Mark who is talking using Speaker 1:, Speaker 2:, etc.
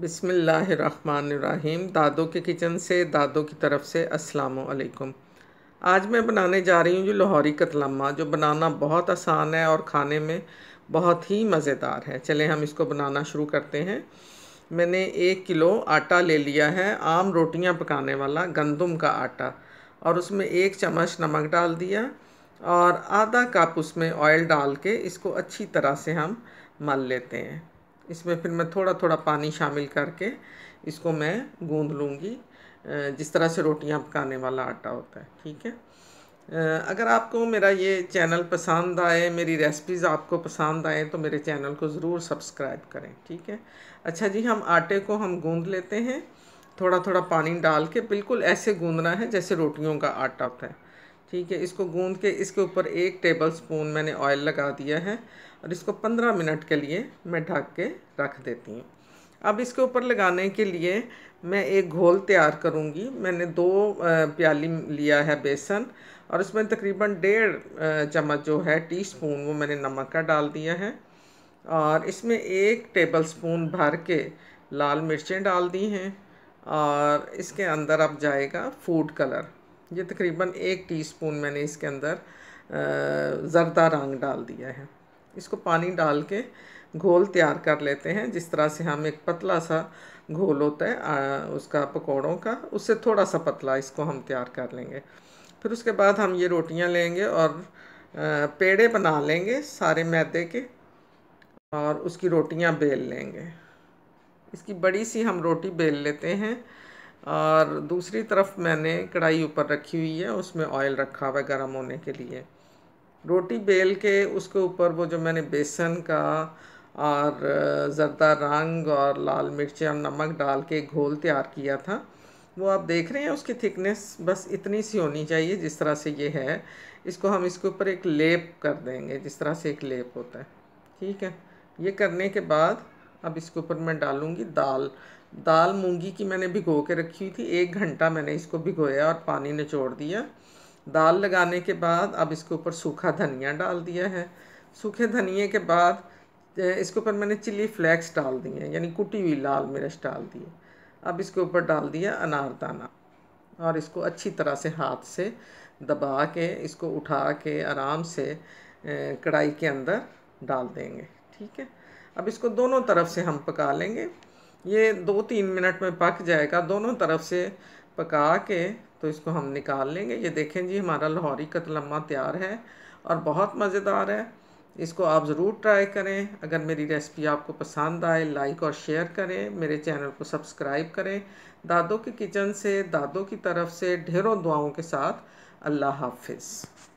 Speaker 1: बिसमीम दादो के किचन से दादो की तरफ से असलकुम आज मैं बनाने जा रही हूँ जो लाहौरी कतलम्मा जो बनाना बहुत आसान है और खाने में बहुत ही मज़ेदार है चले हम इसको बनाना शुरू करते हैं मैंने एक किलो आटा ले लिया है आम रोटियाँ पकाने वाला गंदम का आटा और उसमें एक चम्मच नमक डाल दिया और आधा कप उसमें ऑयल डाल के इसको अच्छी तरह से हम मल लेते हैं इसमें फिर मैं थोड़ा थोड़ा पानी शामिल करके इसको मैं गूँध लूँगी जिस तरह से रोटियां पकाने वाला आटा होता है ठीक है अगर आपको मेरा ये चैनल पसंद आए मेरी रेसिपीज़ आपको पसंद आए तो मेरे चैनल को ज़रूर सब्सक्राइब करें ठीक है अच्छा जी हम आटे को हम गूँध लेते हैं थोड़ा थोड़ा पानी डाल के बिल्कुल ऐसे गूँधना है जैसे रोटियों का आटा होता है ठीक है इसको गूंद के इसके ऊपर एक टेबल स्पून मैंने ऑयल लगा दिया है और इसको पंद्रह मिनट के लिए मैं ढक के रख देती हूँ अब इसके ऊपर लगाने के लिए मैं एक घोल तैयार करूँगी मैंने दो प्याली लिया है बेसन और इसमें तकरीबन डेढ़ चम्मच जो है टीस्पून वो मैंने नमक का डाल दिया है और इसमें एक टेबल स्पून भर के लाल मिर्चें डाल दी हैं और इसके अंदर अब जाएगा फूड कलर ये तकरीबन एक टीस्पून मैंने इसके अंदर ज़रदा रंग डाल दिया है इसको पानी डाल के घोल तैयार कर लेते हैं जिस तरह से हम एक पतला सा घोल होता है आ, उसका पकौड़ों का उससे थोड़ा सा पतला इसको हम तैयार कर लेंगे फिर उसके बाद हम ये रोटियां लेंगे और आ, पेड़े बना लेंगे सारे मैदे के और उसकी रोटियां बेल लेंगे इसकी बड़ी सी हम रोटी बेल लेते हैं और दूसरी तरफ मैंने कढ़ाई ऊपर रखी हुई है उसमें ऑयल रखा हुआ है गर्म होने के लिए रोटी बेल के उसके ऊपर वो जो मैंने बेसन का और जरदा रंग और लाल मिर्च और नमक डाल के घोल तैयार किया था वो आप देख रहे हैं उसकी थिकनेस बस इतनी सी होनी चाहिए जिस तरह से ये है इसको हम इसके ऊपर एक लेप कर देंगे जिस तरह से एक लेप होता है ठीक है ये करने के बाद अब इसके ऊपर मैं डालूँगी दाल दाल मूंगी की मैंने भिगो के रखी हुई थी एक घंटा मैंने इसको भिगोया और पानी निचोड़ दिया दाल लगाने के बाद अब इसके ऊपर सूखा धनिया डाल दिया है सूखे धनिए के बाद इसके ऊपर मैंने चिली फ्लेक्स डाल दिए यानी कुटी हुई लाल मिर्च डाल दिए अब इसके ऊपर डाल दिया अनारदाना और इसको अच्छी तरह से हाथ से दबा के इसको उठा के आराम से कढ़ाई के अंदर डाल देंगे ठीक है अब इसको दोनों तरफ से हम पका लेंगे ये दो तीन मिनट में पक जाएगा दोनों तरफ से पका के तो इसको हम निकाल लेंगे ये देखें जी हमारा लाहौरी कतलम्मा तैयार है और बहुत मज़ेदार है इसको आप ज़रूर ट्राई करें अगर मेरी रेसिपी आपको पसंद आए लाइक और शेयर करें मेरे चैनल को सब्सक्राइब करें दादों के किचन से दादों की तरफ से ढेरों दुआओं के साथ अल्लाह हाफिज़